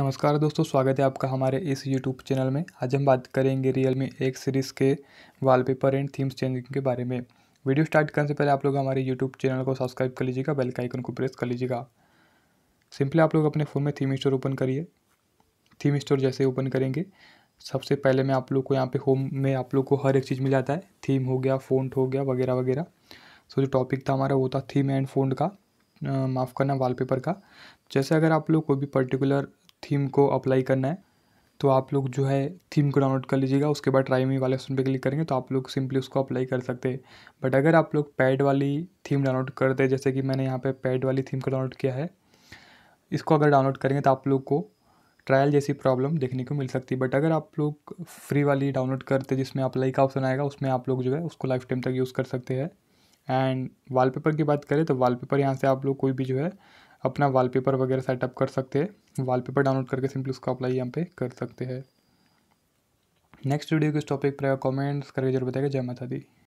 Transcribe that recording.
नमस्कार दोस्तों स्वागत है आपका हमारे इस YouTube चैनल में आज हम बात करेंगे Realme मी एक सीरीज़ के वॉलपेपर एंड थीम्स चेंजिंग के बारे में वीडियो स्टार्ट करने से पहले आप लोग हमारे YouTube चैनल को सब्सक्राइब कर लीजिएगा बेल का आइकन को प्रेस कर लीजिएगा सिंपली आप लोग अपने फ़ोन में थीम स्टोर ओपन करिए थीम स्टोर जैसे ओपन करेंगे सबसे पहले मैं आप लोग को यहाँ पर होम में आप लोग को हर एक चीज़ मिल जाता है थीम हो गया फ़ोन हो गया वगैरह वगैरह सो जो टॉपिक था हमारा वो था थीम एंड फ़ोन का माफ़ करना वॉलपेपर का जैसे अगर आप लोग कोई भी पर्टिकुलर थीम को अप्लाई करना है तो आप लोग जो है थीम को डाउनलोड कर लीजिएगा उसके बाद ट्राई मी वाले ऑप्शन पे क्लिक करेंगे तो आप लोग सिंपली उसको अप्लाई कर सकते हैं बट अगर आप लोग पैड वाली थीम डाउनलोड करते हैं जैसे कि मैंने यहाँ पे पैड वाली थीम को डाउनलोड किया है इसको अगर डाउनलोड करेंगे तो आप लोग को ट्रायल जैसी प्रॉब्लम देखने को मिल सकती है बट अगर आप लोग फ्री वाली डाउनलोड करते जिसमें अप्लाई का ऑप्शन आएगा उसमें आप लोग जो है उसको लाइफ टाइम तक यूज़ कर सकते हैं एंड वॉलपेपर की बात करें तो वॉलपेपर यहाँ से आप लोग कोई भी जो है अपना वॉलपेपर वगैरह सेटअप कर सकते हैं वॉलपेपर डाउनलोड करके सिंपली उसको अप्लाई यहाँ पे कर सकते हैं नेक्स्ट वीडियो के इस टॉपिक पर कमेंट्स करके जरूर बताएगा जय माता दी